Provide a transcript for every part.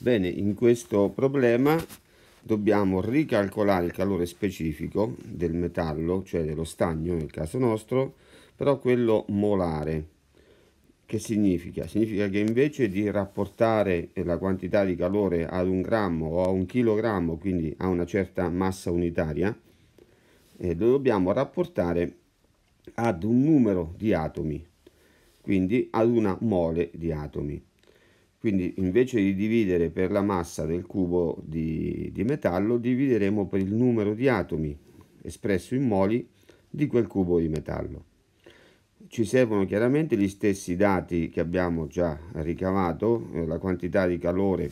Bene, in questo problema dobbiamo ricalcolare il calore specifico del metallo, cioè dello stagno nel caso nostro, però quello molare. Che significa? Significa che invece di rapportare la quantità di calore ad un grammo o a un chilogrammo, quindi a una certa massa unitaria, eh, lo dobbiamo rapportare ad un numero di atomi, quindi ad una mole di atomi. Quindi invece di dividere per la massa del cubo di, di metallo, divideremo per il numero di atomi espresso in moli di quel cubo di metallo. Ci servono chiaramente gli stessi dati che abbiamo già ricavato, eh, la quantità di calore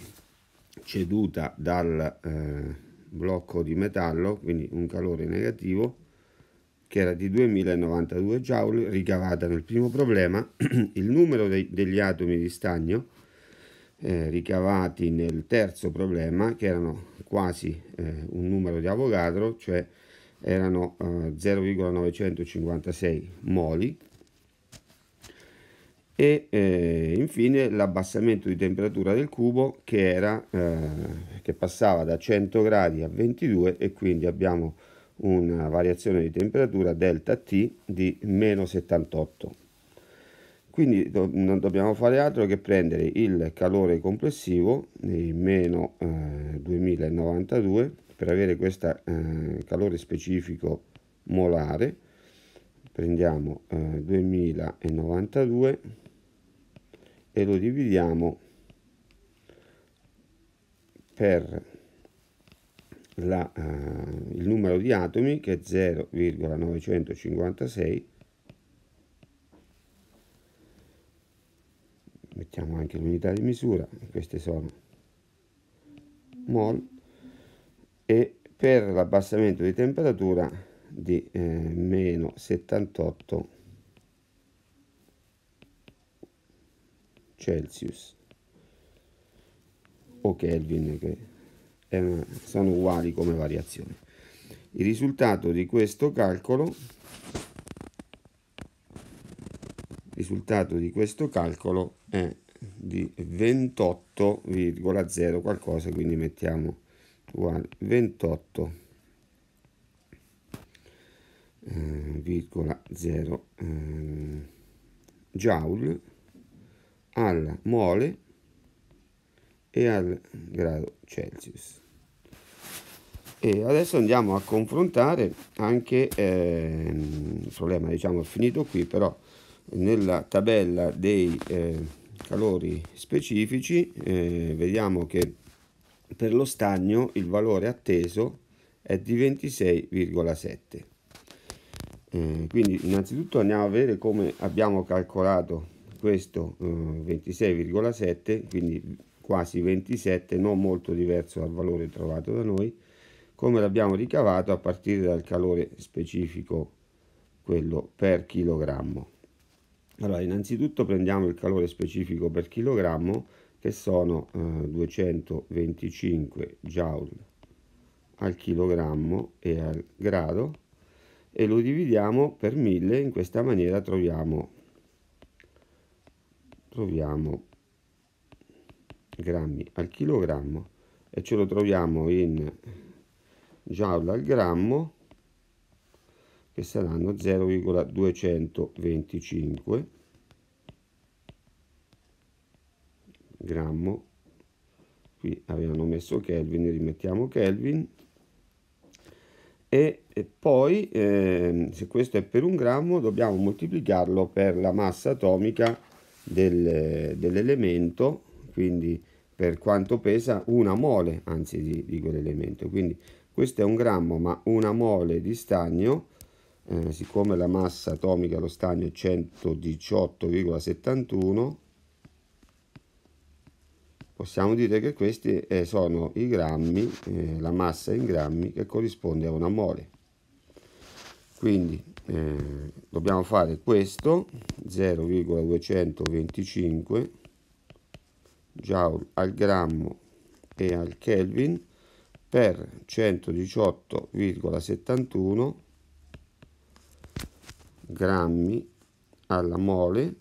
ceduta dal eh, blocco di metallo, quindi un calore negativo, che era di 2092 joule, ricavata nel primo problema, il numero dei, degli atomi di stagno, eh, ricavati nel terzo problema che erano quasi eh, un numero di Avogadro, cioè erano eh, 0,956 moli e eh, infine l'abbassamento di temperatura del cubo che, era, eh, che passava da 100 gradi a 22 e quindi abbiamo una variazione di temperatura delta T di meno 78 quindi do, non dobbiamo fare altro che prendere il calore complessivo di meno eh, 2092 per avere questo eh, calore specifico molare prendiamo eh, 2092 e lo dividiamo per la, eh, il numero di atomi che è 0,956 mettiamo anche l'unità di misura queste sono mol e per l'abbassamento di temperatura di eh, meno 78 Celsius o Kelvin che una, sono uguali come variazione Il risultato di questo calcolo risultato di questo calcolo è di 28,0 qualcosa quindi mettiamo uguale 28 0 eh, eh, joule alla mole e al grado Celsius. E adesso andiamo a confrontare anche ehm, il problema, diciamo, è finito qui, però nella tabella dei eh, calori specifici eh, vediamo che per lo stagno il valore atteso è di 26,7 eh, quindi innanzitutto andiamo a vedere come abbiamo calcolato questo 26,7 eh, quindi quasi 27 non molto diverso dal valore trovato da noi come l'abbiamo ricavato a partire dal calore specifico quello per chilogrammo allora, innanzitutto prendiamo il calore specifico per chilogrammo che sono eh, 225 joule al chilogrammo e al grado e lo dividiamo per 1000 in questa maniera troviamo troviamo grammi al chilogrammo e ce lo troviamo in joule al grammo che saranno 0,225 grammo qui avevano messo Kelvin rimettiamo Kelvin e, poi eh, se questo è per un grammo dobbiamo moltiplicarlo per la massa atomica del, dell'elemento quindi per quanto pesa una mole anzi di, di quell'elemento quindi questo è un grammo ma una mole di stagno eh, siccome la massa atomica dello stagno è 118,71 possiamo dire che questi eh, sono i grammi eh, la massa in grammi che corrisponde a una mole quindi eh, dobbiamo fare questo 0,225 joule al grammo e al kelvin per 118,71 grammi alla mole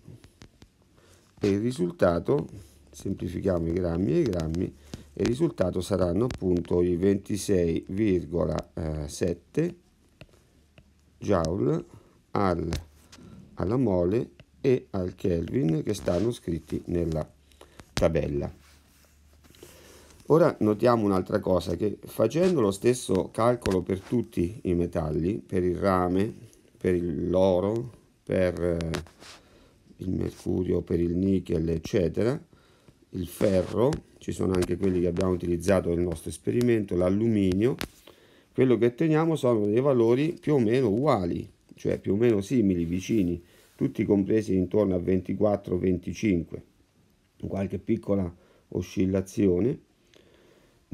e il risultato, semplifichiamo i grammi e i grammi, e il risultato saranno appunto i 26,7 joule al, alla mole e al Kelvin che stanno scritti nella tabella. Ora notiamo un'altra cosa che facendo lo stesso calcolo per tutti i metalli, per il rame, per l'oro, per eh, il mercurio, per il nickel, eccetera, il ferro, ci sono anche quelli che abbiamo utilizzato nel nostro esperimento, l'alluminio, quello che otteniamo sono dei valori più o meno uguali, cioè più o meno simili, vicini, tutti compresi intorno a 24-25, qualche piccola oscillazione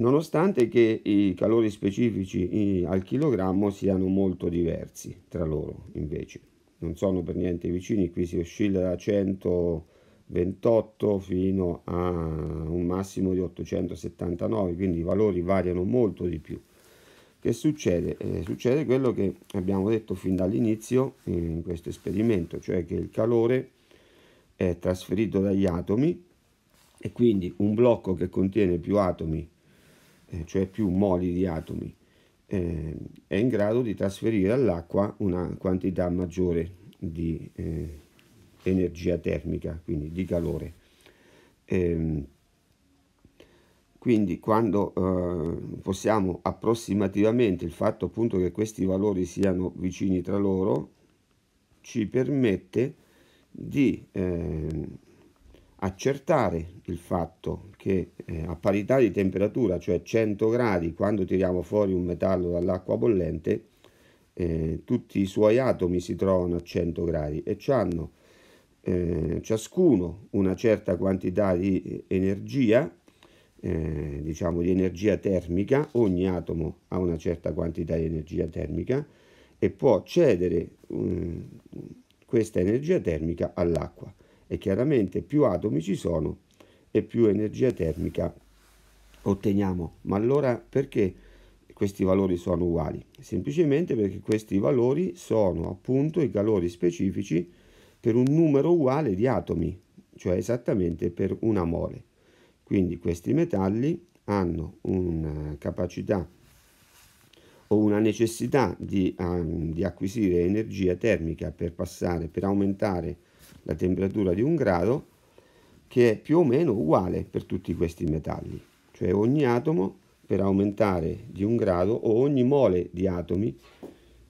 nonostante che i calori specifici al chilogrammo siano molto diversi tra loro invece non sono per niente vicini qui si oscilla da 128 fino a un massimo di 879 quindi i valori variano molto di più che succede? Eh, succede quello che abbiamo detto fin dall'inizio eh, in questo esperimento cioè che il calore è trasferito dagli atomi e quindi un blocco che contiene più atomi eh, cioè più moli di atomi, eh, è in grado di trasferire all'acqua una quantità maggiore di eh, energia termica, quindi di calore. Ehm, quindi quando eh, possiamo approssimativamente il fatto appunto che questi valori siano vicini tra loro ci permette di ehm, accertare il fatto che eh, a parità di temperatura, cioè 100 gradi, quando tiriamo fuori un metallo dall'acqua bollente, eh, tutti i suoi atomi si trovano a 100 gradi e hanno eh, ciascuno una certa quantità di energia, eh, diciamo di energia termica, ogni atomo ha una certa quantità di energia termica e può cedere um, questa energia termica all'acqua e chiaramente più atomi ci sono e più energia termica otteniamo. Ma allora perché questi valori sono uguali? Semplicemente perché questi valori sono appunto i calori specifici per un numero uguale di atomi, cioè esattamente per una mole. Quindi questi metalli hanno una eh, capacità o una necessità di, um, di acquisire energia termica per passare, per aumentare la temperatura di un grado, che è più o meno uguale per tutti questi metalli, cioè ogni atomo per aumentare di un grado o ogni mole di atomi,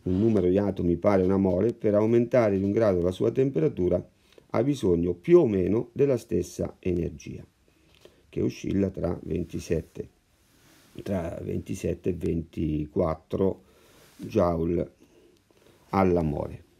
un numero di atomi pare una mole, per aumentare di un grado la sua temperatura ha bisogno più o meno della stessa energia, che oscilla tra 27, tra 27 e 24 joule alla mole.